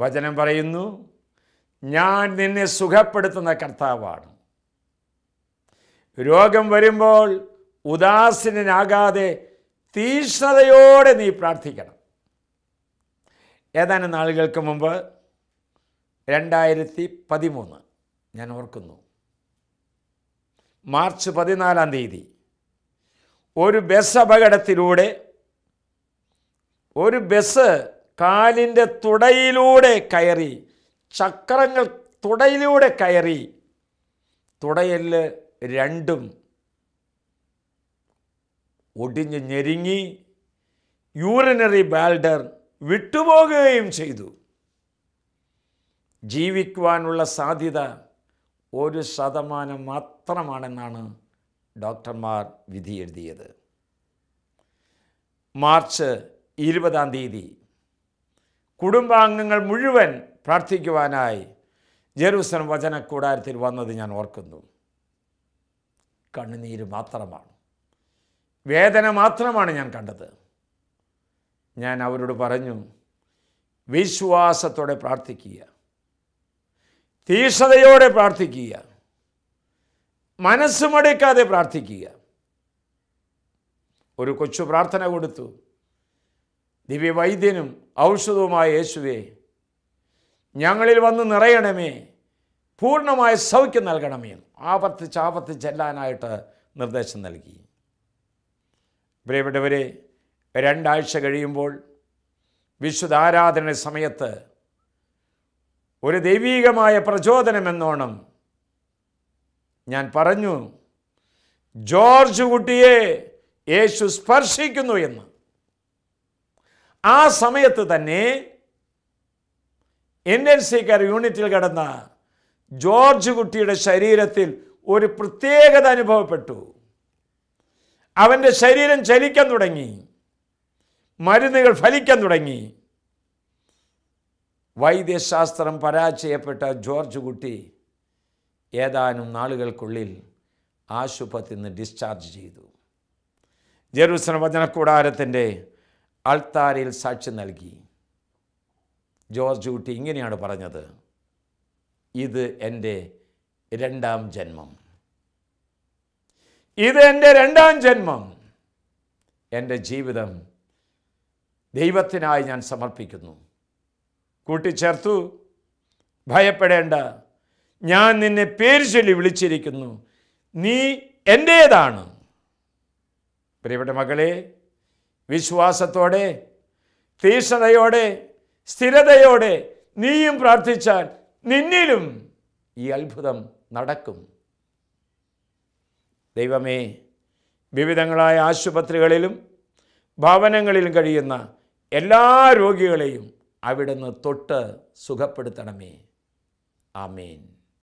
വചനം പറയുന്നു ഞാൻ നിന്നെ സുഖപ്പെടുത്തുന്ന കർത്താവാണ് രോഗം വരുമ്പോൾ ഉദാസീനനാകാതെ തീഷ്ണതയോടെ നീ പ്രാർത്ഥിക്കണം ഏതാനും നാളുകൾക്ക് മുമ്പ് രണ്ടായിരത്തി പതിമൂന്ന് ഞാൻ ഓർക്കുന്നു മാർച്ച് പതിനാലാം തീയതി ഒരു ബസ് അപകടത്തിലൂടെ ഒരു ബസ് കാലിൻ്റെ തുടയിലൂടെ കയറി ചക്രങ്ങൾ തുടയിലൂടെ കയറി തുടയല് രണ്ടും ഒടിഞ്ഞ് ഞെരുങ്ങി യൂറിനറി ബാൽഡർ വിട്ടുപോകുകയും ചെയ്തു ജീവിക്കുവാനുള്ള സാധ്യത ഒരു ശതമാനം മാത്രമാണെന്നാണ് ഡോക്ടർമാർ വിധിയെഴുതിയത് മാർച്ച് ഇരുപതാം തീയതി കുടുംബാംഗങ്ങൾ മുഴുവൻ പ്രാർത്ഥിക്കുവാനായി ജെറൂസലം വചന കൂടാരത്തിൽ വന്നത് ഞാൻ ഓർക്കുന്നു കണ്ണുനീര് മാത്രമാണ് വേദന മാത്രമാണ് ഞാൻ കണ്ടത് ഞാൻ അവരോട് പറഞ്ഞു വിശ്വാസത്തോടെ പ്രാർത്ഥിക്കുക തീക്ഷണതയോടെ പ്രാർത്ഥിക്കുക മനസ്സുമടുക്കാതെ പ്രാർത്ഥിക്കുക ഒരു കൊച്ചു പ്രാർത്ഥന കൊടുത്തു ദിവ്യവൈദ്യനും ഔഷധവുമായ യേശുവേ ഞങ്ങളിൽ വന്ന് നിറയണമേ പൂർണ്ണമായ സൗഖ്യം നൽകണമേ ആവർത്തിച്ച് ആവർത്തിച്ച് ചെല്ലാനായിട്ട് നിർദ്ദേശം നൽകി പ്രിയപ്പെട്ടവരെ രണ്ടാഴ്ച കഴിയുമ്പോൾ വിശുദ്ധാരാധന സമയത്ത് ഒരു ദൈവീകമായ പ്രചോദനമെന്നോണം ഞാൻ പറഞ്ഞു ജോർജ് കുട്ടിയെ യേശു സ്പർശിക്കുന്നു എന്ന് ആ സമയത്ത് തന്നെ ഇന്ത്യൻ സീക്കർ യൂണിറ്റിൽ കിടന്ന ജോർജ് കുട്ടിയുടെ ശരീരത്തിൽ ഒരു പ്രത്യേകത അനുഭവപ്പെട്ടു അവൻ്റെ ശരീരം ചലിക്കാൻ തുടങ്ങി മരുന്നുകൾ ഫലിക്കാൻ തുടങ്ങി വൈദ്യശാസ്ത്രം പരാജയപ്പെട്ട ജോർജ് കുട്ടി ഏതാനും നാളുകൾക്കുള്ളിൽ ആശുപത്രി നിന്ന് ഡിസ്ചാർജ് ചെയ്തു ജെറൂസലം വചനക്കൂടാരത്തിൻ്റെ അൾത്താരയിൽ സാക്ഷ്യം നൽകി ജോസ് ജൂട്ടി ഇങ്ങനെയാണ് പറഞ്ഞത് ഇത് എൻ്റെ രണ്ടാം ജന്മം ഇത് എൻ്റെ രണ്ടാം ജന്മം എൻ്റെ ജീവിതം ദൈവത്തിനായി ഞാൻ സമർപ്പിക്കുന്നു കൂട്ടിച്ചേർത്തു ഭയപ്പെടേണ്ട ഞാൻ നിന്നെ പേര് ചൊല്ലി വിളിച്ചിരിക്കുന്നു നീ എൻ്റേതാണ് പ്രിയപ്പെട്ട മകളെ വിശ്വാസത്തോടെ തീഷ്ണതയോടെ സ്ഥിരതയോടെ നീയും പ്രാർത്ഥിച്ചാൽ നിന്നിലും ഈ അത്ഭുതം നടക്കും ദൈവമേ വിവിധങ്ങളായ ആശുപത്രികളിലും ഭവനങ്ങളിലും കഴിയുന്ന എല്ലാ രോഗികളെയും അവിടുന്ന് തൊട്ട് സുഖപ്പെടുത്തണമേ ആമേൻ